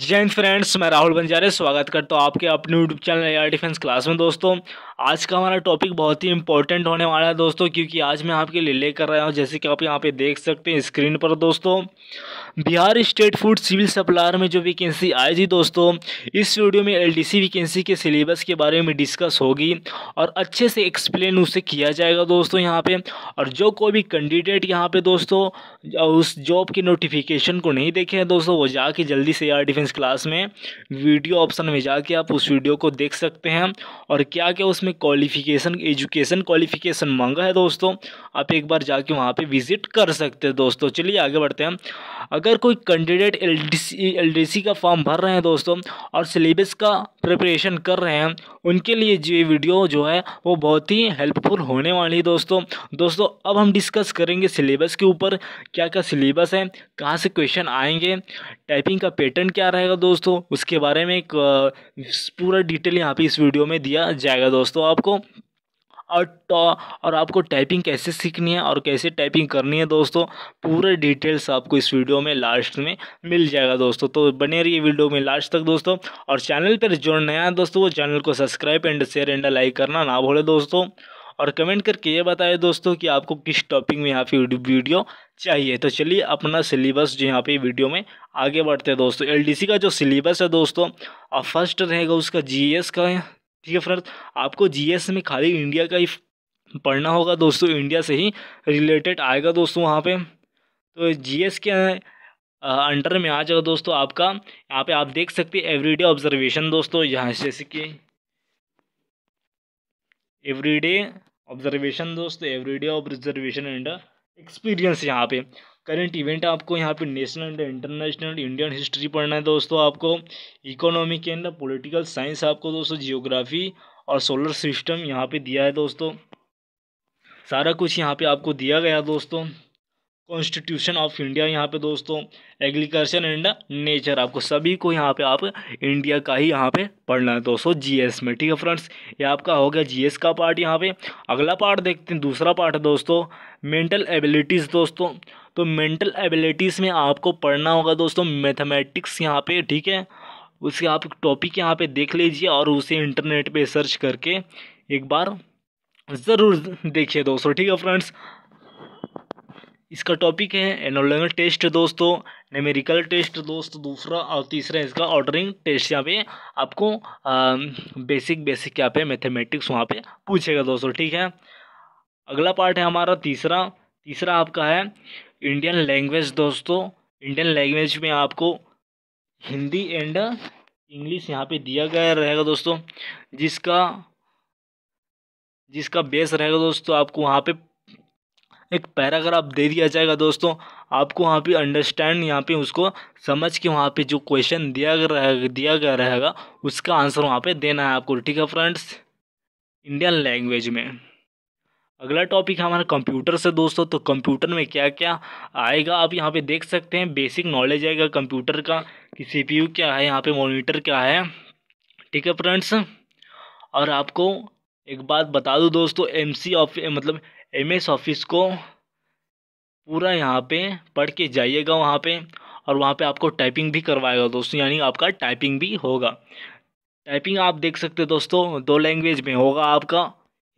Jain friends मैं राहुल बंजारे स्वागत करता हूँ आपके अपने YouTube channel air defence class में दोस्तों आज का हमारा टॉपिक बहुत ही इंपॉर्टेंट होने वाला है दोस्तों क्योंकि आज मैं आपके लिए ले कर रहा हूँ जैसे कि आप यहाँ पे देख सकते हैं स्क्रीन पर दोस्तों Bihar state food civil supplier में जो वैकेंसी थी दोस्तों इस वीडियो में एल वैकेंसी के सिलेबस के बारे में डिस्कस होगी और अच्छे से एक्सप्लेन उसे किया जाएगा दोस्तों यहाँ पर और जो कोई भी कैंडिडेट यहाँ पर दोस्तों उस जॉब की नोटिफिकेशन को नहीं देखे हैं दोस्तों वो जाके जल्दी से एयर डिफेंस साइंस क्लास में वीडियो ऑप्शन में जाके आप उस वीडियो को देख सकते हैं और क्या क्या उसमें क्वालिफिकेशन एजुकेशन क्वालिफिकेशन मांगा है दोस्तों आप एक बार जाके वहाँ पे विज़िट कर सकते हैं दोस्तों चलिए आगे बढ़ते हैं अगर कोई कैंडिडेट एल डी सी का फॉर्म भर रहे हैं दोस्तों और सिलेबस का प्रिपरेशन कर रहे हैं उनके लिए ये वीडियो जो है वो बहुत ही हेल्पफुल होने वाली है दोस्तों दोस्तों अब हम डिस्कस करेंगे सिलेबस के ऊपर क्या क्या सिलेबस है कहाँ से क्वेश्चन आएंगे टाइपिंग का पैटर्न क्या रहेगा दोस्तों उसके बारे में एक पूरा डिटेल यहाँ पे इस वीडियो में दिया जाएगा दोस्तों आपको और तो और आपको टाइपिंग कैसे सीखनी है और कैसे टाइपिंग करनी है दोस्तों पूरे डिटेल्स आपको इस वीडियो में लास्ट में मिल जाएगा दोस्तों तो बने रहिए वीडियो में लास्ट तक दोस्तों और चैनल पर जो नया दोस्तों वो चैनल को subscribe and share and like करना ना भूले दोस्तों और कमेंट करके ये बताएं दोस्तों कि आपको किस टॉपिक में यहाँ पे वीडियो चाहिए तो चलिए अपना सिलेबस जो यहाँ पे वीडियो में आगे बढ़ते हैं दोस्तों एलडीसी का जो सिलेबस है दोस्तों और फर्स्ट रहेगा उसका जीएस का ठीक है फ्रेंड्स आपको जीएस में खाली इंडिया का ही पढ़ना होगा दोस्तों इंडिया से ही रिलेटेड आएगा दोस्तों वहाँ पे तो जीएस के अंडर में आ जाएगा दोस्तों आपका यहाँ पे आप देख सकते हैं एवरीडे ऑब्जर्वेशन दोस्तों यहाँ जैसे कि एवरीडे ऑब्जर्वेशन दोस्तों एवरीडे ऑब्जर्वेशन एंड एक्सपीरियंस यहाँ पे करेंट इवेंट आपको यहाँ पे national and international Indian history पढ़ना है दोस्तों आपको इकोनॉमिक एंड पॉलिटिकल साइंस आपको दोस्तों जियोग्राफी और सोलर सिस्टम यहाँ पे दिया है दोस्तों सारा कुछ यहाँ पे आपको दिया गया दोस्तों कॉन्स्टिट्यूशन ऑफ इंडिया यहाँ पे दोस्तों एग्रीकल्चर एंड नेचर आपको सभी को यहाँ पे आप इंडिया का ही यहाँ पे पढ़ना है दोस्तों जीएस में ठीक है फ्रेंड्स ये आपका हो गया जीएस का पार्ट यहाँ पे अगला पार्ट देखते हैं दूसरा पार्ट है दोस्तों मेंटल एबिलिटीज़ दोस्तों तो मेंटल एबिलिटीज़ में आपको पढ़ना होगा दोस्तों मैथमेटिक्स यहाँ पे ठीक है उसे आप टॉपिक यहाँ पे देख लीजिए और उसे इंटरनेट पे सर्च करके एक बार ज़रूर देखिए दोस्तों ठीक है फ्रेंड्स इसका टॉपिक है एनोलॉजिकल टेस्ट दोस्तों न्यूमेरिकल टेस्ट दोस्त दूसरा और तीसरा इसका ऑर्डरिंग टेस्ट यहाँ पे आपको आ, बेसिक बेसिक यहाँ पे मैथमेटिक्स वहाँ पे पूछेगा दोस्तों ठीक है अगला पार्ट है हमारा तीसरा तीसरा आपका है इंडियन लैंग्वेज दोस्तों इंडियन लैंग्वेज में आपको हिंदी एंड इंग्लिश यहाँ पे दिया गया रहेगा दोस्तों जिसका जिसका बेस रहेगा दोस्तों आपको वहाँ पे एक पैराग्राफ दे दिया जाएगा दोस्तों आपको वहाँ पे अंडरस्टैंड यहाँ पे उसको समझ के वहाँ पे जो क्वेश्चन दिया गया दिया गया रहेगा उसका आंसर वहाँ पे देना है आपको ठीक है फ्रेंड्स इंडियन लैंग्वेज में अगला टॉपिक है हमारा कंप्यूटर से दोस्तों तो कंप्यूटर में क्या क्या आएगा आप यहाँ पे देख सकते हैं बेसिक नॉलेज आएगा कंप्यूटर का कि सीपीयू क्या है यहाँ पे मॉनिटर क्या है ठीक है फ्रेंड्स और आपको एक बात बता दूँ दोस्तों एमसी ऑफिस मतलब एमएस ऑफिस को पूरा यहाँ पे पढ़ के जाइएगा वहाँ पे और वहाँ पे आपको टाइपिंग भी करवाएगा दोस्तों यानी आपका टाइपिंग भी होगा टाइपिंग आप देख सकते दोस्तों दो लैंग्वेज में होगा आपका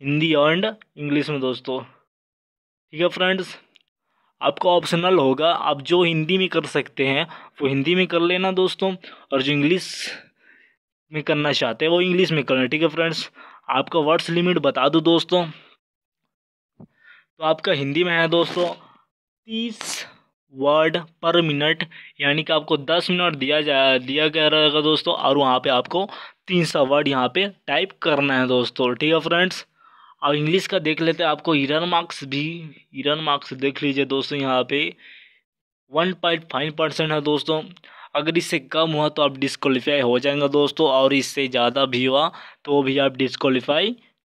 हिंदी एंड इंग्लिश में दोस्तों ठीक है फ्रेंड्स आपका ऑप्शनल होगा आप जो हिंदी में कर सकते हैं वो हिंदी में कर लेना दोस्तों और जो इंग्लिश में करना चाहते हैं वो इंग्लिश में करना ठीक है फ्रेंड्स आपका वर्ड्स लिमिट बता दूँ दोस्तों तो आपका हिंदी में है दोस्तों तीस वर्ड पर मिनट यानी कि आपको दस मिनट दिया जा दिया गया रहेगा दोस्तों और वहाँ पे आपको तीन सौ वर्ड यहाँ पे टाइप करना है दोस्तों ठीक है फ्रेंड्स और इंग्लिश का देख लेते हैं आपको हिरन मार्क्स भी हिरन मार्क्स देख लीजिए दोस्तों यहाँ पे वन पॉइंट फाइव परसेंट है दोस्तों अगर इससे कम हुआ तो आप डिस्कालीफाई हो जाएंगे दोस्तों और इससे ज़्यादा भी हुआ तो भी आप डिस्कालीफाई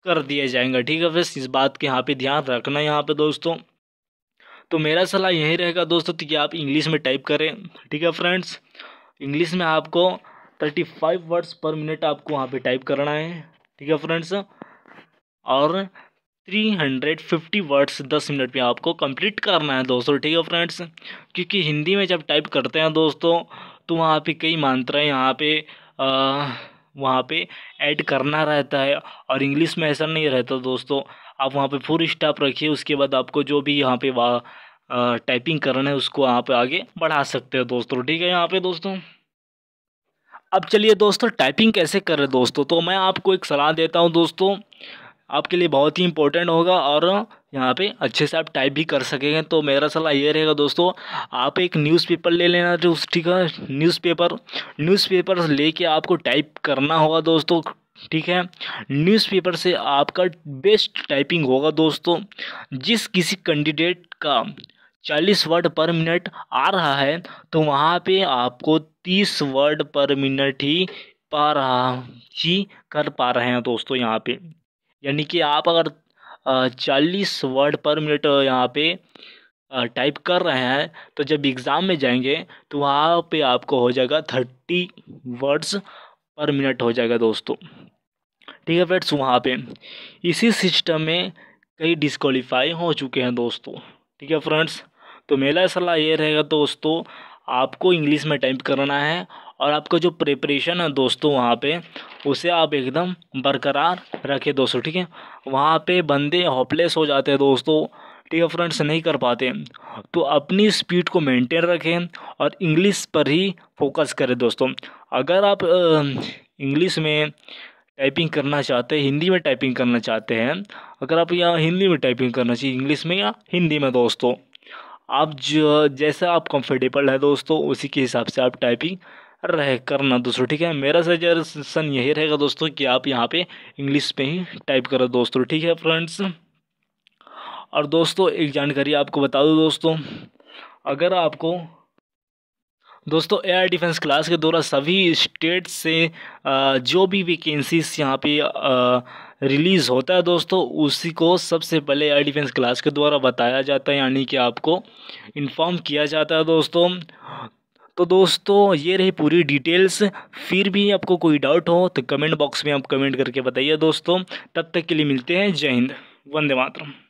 कर दिया जाएगा ठीक है बस इस बात के यहाँ पे ध्यान रखना यहाँ पे दोस्तों तो मेरा सलाह यही रहेगा दोस्तों कि आप इंग्लिश में टाइप करें ठीक है फ्रेंड्स इंग्लिश में आपको thirty five words per minute आपको वहाँ पे टाइप करना है ठीक है फ्रेंड्स और 350 वर्ड्स 10 मिनट में आपको कंप्लीट करना है दोस्तों ठीक है फ्रेंड्स क्योंकि हिंदी में जब टाइप करते हैं दोस्तों तो वहाँ पे कई मात्राएं यहाँ पे आ, वहाँ पे ऐड करना रहता है और इंग्लिश में ऐसा नहीं रहता दोस्तों आप वहाँ पे फुल स्टॉप रखिए उसके बाद आपको जो भी यहाँ पे वा टाइपिंग करना है उसको आप आगे बढ़ा सकते हो दोस्तों ठीक है यहाँ पे दोस्तों अब चलिए दोस्तों टाइपिंग कैसे करें दोस्तों तो मैं आपको एक सलाह देता हूँ दोस्तों आपके लिए बहुत ही इंपॉर्टेंट होगा और यहाँ पे अच्छे से आप टाइप भी कर सकेंगे तो मेरा सलाह ये रहेगा दोस्तों आप एक न्यूज़पेपर ले लेना जो ठीक है न्यूज़पेपर न्यूज़पेपर लेके आपको टाइप करना होगा दोस्तों ठीक है न्यूज़पेपर से आपका बेस्ट टाइपिंग होगा दोस्तों जिस किसी कैंडिडेट का चालीस वर्ड पर मिनट आ रहा है तो वहाँ पर आपको तीस वर्ड पर मिनट ही पा रहा ही कर पा रहे हैं दोस्तों यहाँ पे यानी कि आप अगर चालीस वर्ड पर मिनट यहाँ पे टाइप कर रहे हैं तो जब एग्ज़ाम में जाएंगे तो वहाँ पे आपको हो जाएगा थर्टी वर्ड्स पर मिनट हो जाएगा दोस्तों ठीक है फ्रेंड्स वहाँ पे इसी सिस्टम में कई डिस्कवालीफाई हो चुके हैं दोस्तों ठीक है फ्रेंड्स तो मेरा सलाह ये रहेगा दोस्तों आपको इंग्लिश में टाइप करना है और आपका जो प्रिपरेशन है दोस्तों वहाँ पे उसे आप एकदम बरकरार रखें दोस्तों ठीक है वहाँ पे बंदे होपलेस हो जाते हैं दोस्तों ठीक है फ्रेंड्स नहीं कर पाते तो अपनी स्पीड को मेंटेन रखें और इंग्लिश पर ही फोकस करें दोस्तों अगर आप इंग्लिश में टाइपिंग करना चाहते हैं हिंदी में टाइपिंग करना चाहते हैं अगर आप यहाँ हिंदी में टाइपिंग करना चाहिए इंग्लिश में या हिंदी में दोस्तों आप जो जैसा आप कंफर्टेबल है दोस्तों उसी के हिसाब से आप टाइपिंग रह करना दोस्तों ठीक है मेरा सजेशन यही रहेगा दोस्तों कि आप यहाँ पे इंग्लिश पे ही टाइप करो दोस्तों ठीक है फ्रेंड्स और दोस्तों एक जानकारी आपको बता दूँ दोस्तों अगर आपको दोस्तों एयर डिफेंस क्लास के द्वारा सभी स्टेट से जो भी वैकेंसीज यहाँ पे रिलीज़ होता है दोस्तों उसी को सबसे पहले एयर डिफेंस क्लास के द्वारा बताया जाता है यानी कि आपको इन्फॉर्म किया जाता है दोस्तों तो दोस्तों ये रही पूरी डिटेल्स फिर भी आपको कोई डाउट हो तो कमेंट बॉक्स में आप कमेंट करके बताइए दोस्तों तब तक के लिए मिलते हैं जय हिंद वंदे मातरम